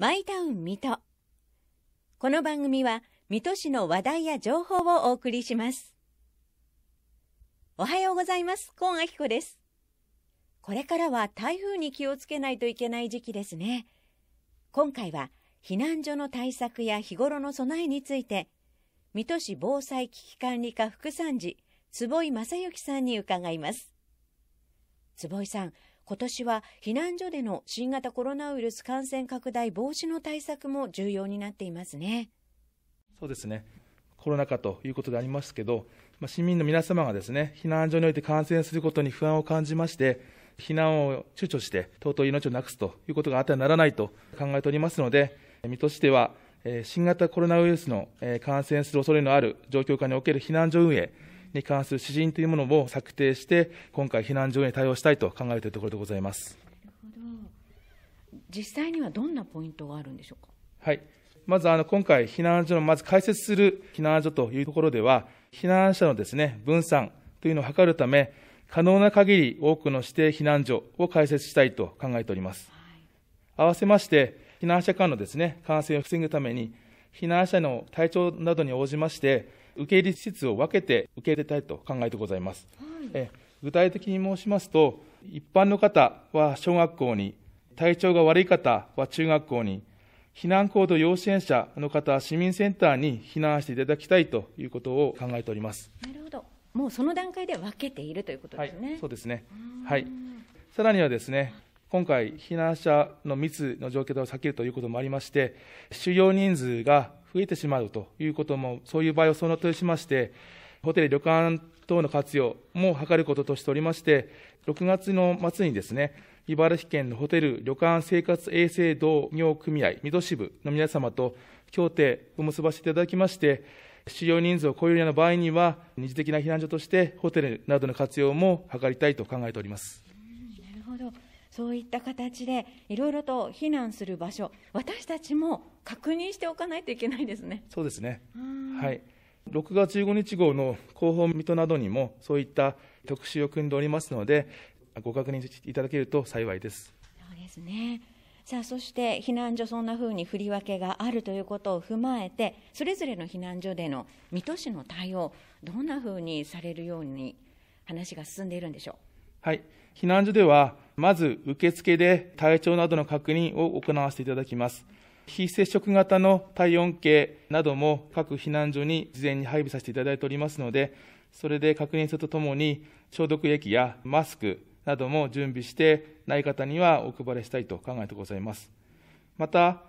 マイタウン水戸。この番組は、水戸市の話題や情報をお送りします。おはようございます。コーンアキです。これからは台風に気をつけないといけない時期ですね。今回は、避難所の対策や日頃の備えについて、水戸市防災危機管理課副参事、坪井正幸さんに伺います。坪井さん、今年は避難所での新型コロナウイルス感染拡大防止の対策も重要になっていますね。そうですねコロナ禍ということでありますけど、まあ、市民の皆様がですね避難所において感染することに不安を感じまして、避難を躊躇して、尊い命をなくすということがあってはならないと考えておりますので、水戸市では、新型コロナウイルスの感染する恐れのある状況下における避難所運営、に関する指針というものを策定して、今回、避難所に対応したいと考えているところでございます。実際にはどんなポイントがあるんでしょうか。はいまずあの今回、避難所のまず開設する避難所というところでは、避難者のですね分散というのを図るため、可能な限り多くの指定避難所を開設したいと考えております。合わせまして、避難者間のですね感染を防ぐために、避難者の体調などに応じまして、受け入れ施設を分けて受け入れたいと考えてございます。はい、具体的に申しますと、一般の方は小学校に、体調が悪い方は中学校に、避難行動要支援者の方は市民センターに避難していただきたいということを考えております。なるほど。もうその段階で分けているということですね。はい、そうですね。はい。さらにはですね、今回、避難者の密の状況を避けるということもありまして、収容人数が増えてしまうということも、そういう場合をそのしまして、ホテル、旅館等の活用も図ることとしておりまして、6月の末にですね、茨城県のホテル・旅館生活衛生同業組合水戸支部の皆様と協定を結ばせていただきまして、使用人数を超えるような場合には、二次的な避難所としてホテルなどの活用も図りたいと考えております。なるほどそういった形でいろいろと避難する場所私たちも確認しておかないといけないですね。そうですねはい6月15日号の広報水戸などにもそういった特集を組んでおりますのでご確認いただけると幸いです。そうですねさあそして避難所そんなふうに振り分けがあるということを踏まえてそれぞれの避難所での水戸市の対応どんなふうにされるように話が進んでいるんでしょうはい避難所ではまず受付で体調などの確認を行わせていただきます。非接触型の体温計なども各避難所に事前に配備させていただいておりますので、それで確認するとともに、消毒液やマスクなども準備してない方にはお配りしたいと考えてございます。また、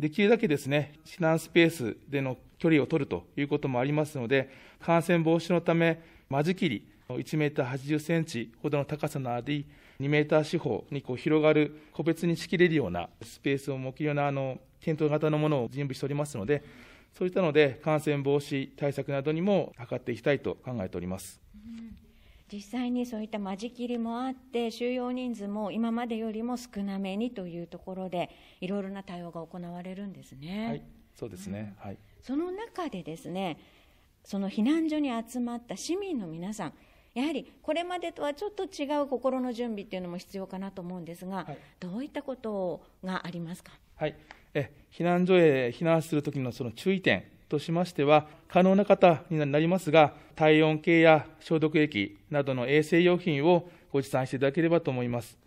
できるだけですね、避難スペースでの距離を取るということもありますので、感染防止のため、間仕切り、1メーター80センチほどの高さのあり、2メーター四方にこう広がる、個別に仕切れるようなスペースを設けるようなあのテント型のものを準備しておりますので、そういったので、感染防止対策などにも図っていきたいと考えております。実際にそういった間仕切りもあって収容人数も今までよりも少なめにというところでいろいろな対応が行われるんですね。はい、そうですね、うん、はい、その中でですねその避難所に集まった市民の皆さんやはりこれまでとはちょっと違う心の準備っていうのも必要かなと思うんですが、はい、どういったことがありますか、はい、え避難所へ避難するときのその注意点としましては、可能な方になりますが、体温計や消毒液などの衛生用品をご持参していただければと思います。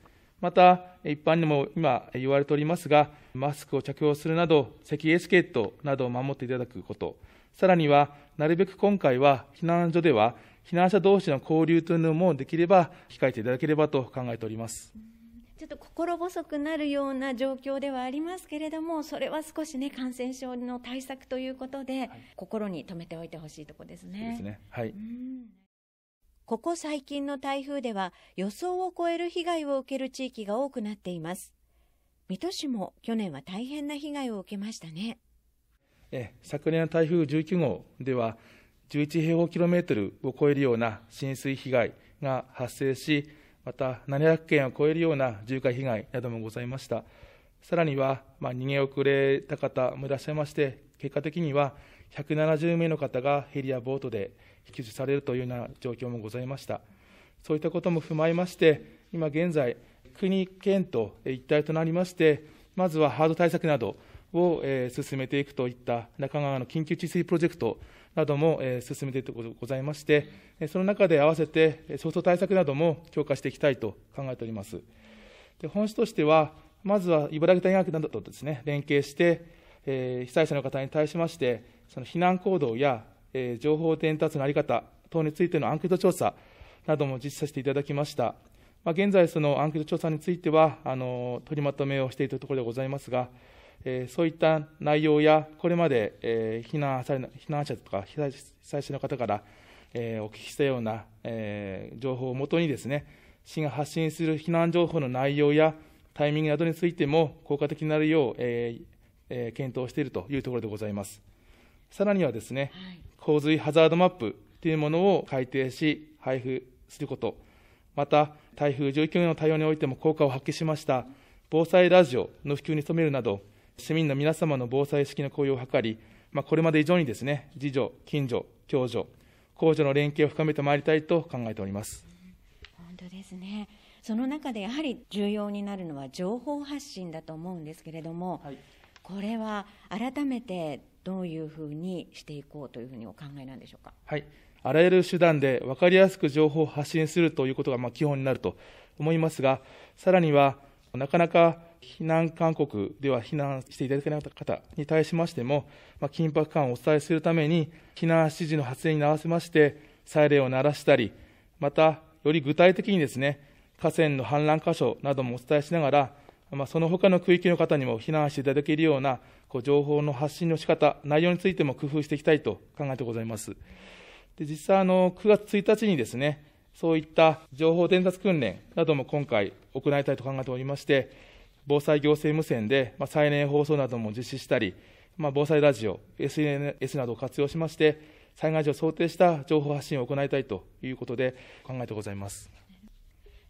また、一般にも今言われておりますが、マスクを着用するなど、咳エスケートなどを守っていただくこと、さらには、なるべく今回は避難所では避難者同士の交流というのもできれば控えていただければと考えております。ちょっと心細くなるような状況ではありますけれども、それは少しね、感染症の対策ということで、はい、心に留めておいてほしいとこですね。そうですね。はい。ここ最近の台風では、予想を超える被害を受ける地域が多くなっています。水戸市も去年は大変な被害を受けましたね。え昨年台風19号では、11平方キロメートルを超えるような浸水被害が発生し、また700件を超えるような重火被害などもございました。さらには、まあ、逃げ遅れた方もいらっしゃいまして、結果的には170名の方がヘリやボートで救助されるというような状況もございました。そういったことも踏まえまして、今現在、国、県と一体となりまして、まずはハード対策など、を、進めていくといった中川の緊急治水プロジェクトなども、進めているとございまして、その中で合わせて、早々対策なども強化していきたいと考えております。で本市としては、まずは茨城大学などとです、ね、連携して、被災者の方に対しまして、その避難行動や、情報伝達の在り方等についてのアンケート調査なども実施させていただきました。まあ、現在、そのアンケート調査についてはあの、取りまとめをしているところでございますが、えそういった内容や、これまで、え避難され避難者とか被災者の方から、えお聞きしたような、え情報をもとにですね、市が発信する避難情報の内容やタイミングなどについても効果的になるよう、ええ検討しているというところでございます。さらにはですね、はい、洪水ハザードマップというものを改定し、配布すること、また台風19号の対応においても効果を発揮しました防災ラジオの普及に努めるなど、市民の皆様の防災意識の高揚を図り、まあ、これまで以上にですね、自助、近助、共助、公助の連携を深めてまいりたいと考えております。本当ですね。その中でやはり重要になるのは情報発信だと思うんですけれども、はい、これは改めてどういうふうにしていこうというふうにお考えなんでしょうか。はい。あらゆる手段で分かりやすく情報を発信するということがま基本になると思いますが、さらにはなかなか避難勧告では避難していただけなかった方に対しましても、まあ、緊迫感をお伝えするために、避難指示の発令に合わせまして、サイレンを鳴らしたり、また、より具体的にですね、河川の氾濫箇所などもお伝えしながら、まあ、その他の区域の方にも避難していただけるようなこう情報の発信の仕方、内容についても工夫していきたいと考えてございます。で実際あの、9月1日にですね、そういった情報伝達訓練なども今回行いたいと考えておりまして、防災行政無線で、まあ、再燃放送なども実施したり、まあ、防災ラジオ、SNS などを活用しまして、災害時を想定した情報発信を行いたいということで考えてございます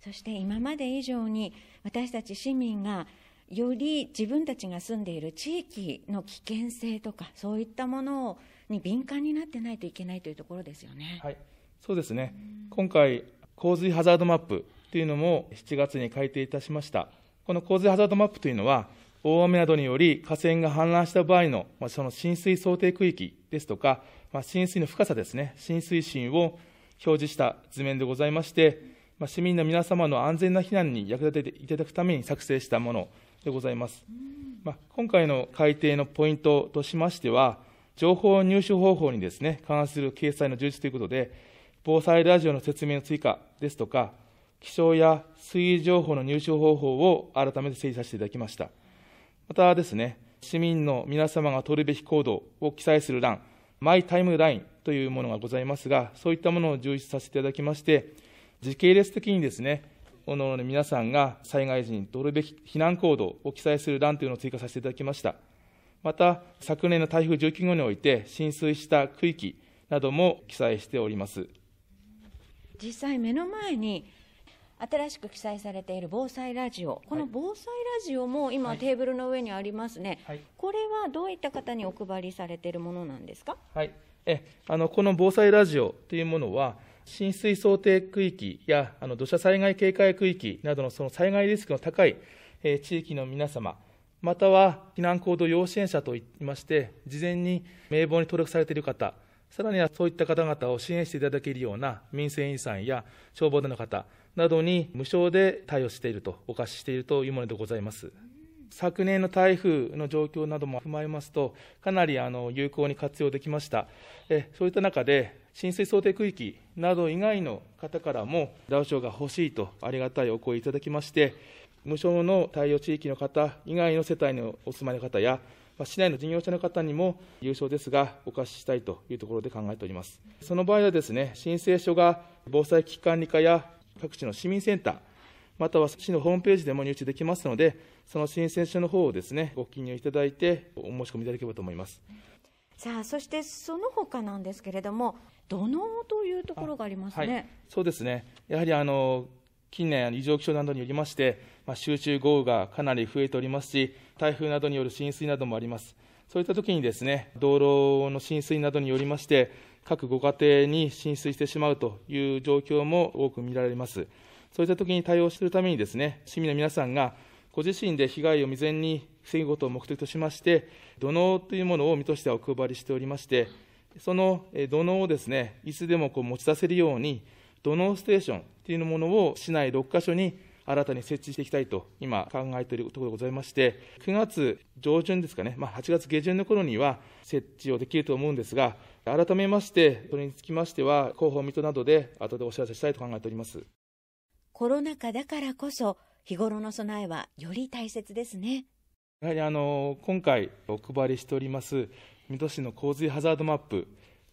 そして今まで以上に、私たち市民がより自分たちが住んでいる地域の危険性とか、そういったものに敏感になってないといけないというところですよね。はい、そうですね今回洪水ハザードマップというのも7月に改定いたしました。この洪水ハザードマップというのは、大雨などにより河川が氾濫した場合の、まその浸水想定区域ですとか、ま浸水の深さですね、浸水深を表示した図面でございまして、ま市民の皆様の安全な避難に役立てていただくために作成したものでございます。まあ、今回の改定のポイントとしましては、情報入手方法にですね、関する掲載の充実ということで、防災ラジオの説明の追加ですとか、気象や水位情報の入手方法を改めて整理させていただきました。またですね、市民の皆様が取るべき行動を記載する欄、マイタイムラインというものがございますが、そういったものを充実させていただきまして、時系列的にですね、各々の皆さんが災害時に取るべき避難行動を記載する欄というのを追加させていただきました。また、昨年の台風19号において浸水した区域なども記載しております。実際目の前に新しく記載されている防災ラジオ、この防災ラジオも今、テーブルの上にありますね、はい、これはどういった方にお配りされているものなんですか、はい、えあのこの防災ラジオというものは、浸水想定区域やあの土砂災害警戒区域などのその災害リスクの高い、えー、地域の皆様、または避難行動要支援者といいまして、事前に名簿に登録されている方、さらにはそういった方々を支援していただけるような民生委員さんや消防団の方、などに無償で対応していると、お貸ししているというものでございます。昨年の台風の状況なども踏まえますと、かなりあの有効に活用できました。えそういった中で、浸水想定区域など以外の方からも、ダウ賞が欲しいとありがたいお声をいただきまして、無償の対応地域の方以外の世帯のお住まいの方や、市内の事業者の方にも有償ですが、お貸ししたいというところで考えております。その場合はですね、申請書が防災危機管理課や各地の市民センター、または市のホームページでも入手できますので、その申請書の方をですね、ご記入いただいて、お申し込みいただければと思います。さあ、そしてその他なんですけれども、土のというところがありますね。はい、そうですね。やはりあの近年、異常気象などによりまして、まあ、集中豪雨がかなり増えておりますし、台風などによる浸水などもあります。そういった時にですね、道路の浸水などによりまして、各ご家庭に浸水してしまうという状況も多く見られます。そういった時に対応するためにですね、市民の皆さんがご自身で被害を未然に防ぐことを目的としまして、土のというものを見としてはお配りしておりまして、その土のをですね、いつでもこう持ち出せるように、土のステーションというものを市内6か所に新たに設置していきたいと今考えているところでございまして、9月上旬ですかね、まあ、8月下旬の頃には設置をできると思うんですが、改めまして、それにつきましては、広報ミ戸トなどで後でお知らせしたいと考えておりますコロナ禍だからこそ、日頃の備えはより大切ですね。やはりあの今回お配りしております水戸市の洪水ハザードマップ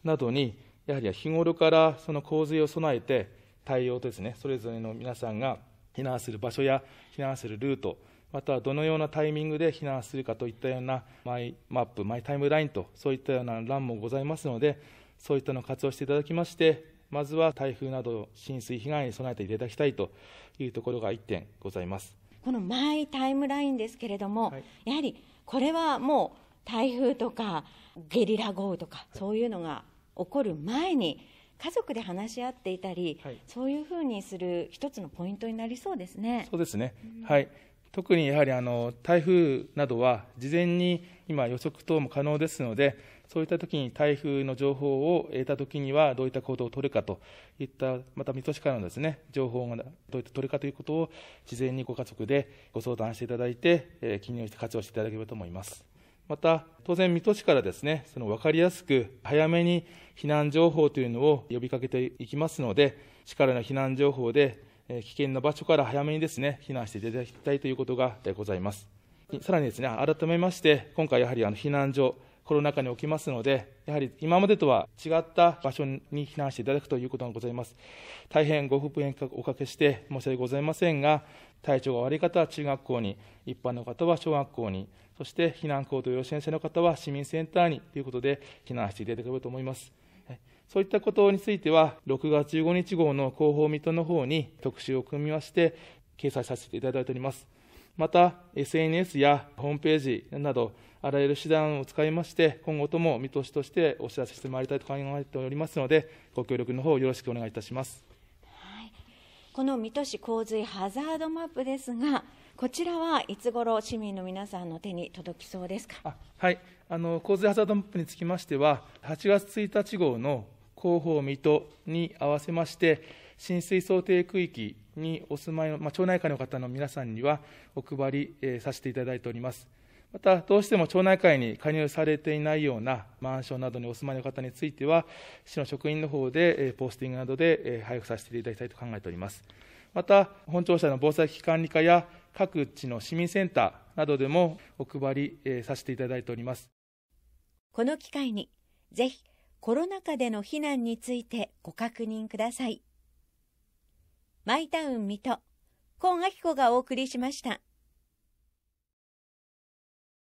などに、やはり日頃からその洪水を備えて、対応とですね、それぞれの皆さんが避難する場所や避難するルート、またどのようなタイミングで避難するかといったようなマイマップ、マイタイムラインと、そういったような欄もございますので、そういったのを活用していただきまして、まずは台風など浸水被害に備えていただきたいというところが1点ございますこのマイタイムラインですけれども、はい、やはりこれはもう台風とかゲリラ豪雨とか、そういうのが起こる前に、家族で話し合っていたり、はい、そういうふうにする一つのポイントになりそうですね。そうですね、はい、特にやはりあの台風などは事前に今、予測等も可能ですので、そういったときに台風の情報を得たときにはどういった行動を取るかといった、また水戸市からのです、ね、情報がどういった取るかということを、事前にご家族でご相談していただいて、えー、記入して活用していただければと思います。また、当然、水戸市からですね、その分かりやすく、早めに避難情報というのを呼びかけていきますので、市からの避難情報で、危険な場所から早めにですね、避難していただきたいということがございます。さらにですね、改めまして、今回やはりあの避難所、コロナ禍におきますので、やはり今までとは違った場所に避難していただくということがございます。大変ご不便をおかけして申し訳ございませんが、体調が悪い方は中学校に、一般の方は小学校に、そして避難行動要支援者の方は市民センターにということで、避難していただければと思います。そういったことについては、6月15日号の広報水戸の方に特集を組みまして、掲載させていただいております。また、SNS やホームページなど、あらゆる手段を使いまして、今後とも見通しとしてお知らせしてまいりたいと考えておりますので、ご協力の方よろしくお願いいたします。はい、この水戸市洪水ハザードマップですが、こちらはいつ頃市民の皆さんの手に届きそうですか。はい、あの洪水ハザードマップにつきましては、8月1日号の広報水戸に合わせまして、浸水想定区域にお住まいの、まあ、町内会の方の皆さんにはお配り、えー、させていただいております。また、どうしても町内会に加入されていないようなマンションなどにお住まいの方については、市の職員の方で、えー、ポスティングなどで、えー、配布させていただきたいと考えております。また、本庁舎の防災危機管理課や各地の市民センターなどでもお配り、えー、させていただいております。この機会にぜひコロナ禍での避難についてご確認ください。マイタウン水戸、今秋子がお送りしました。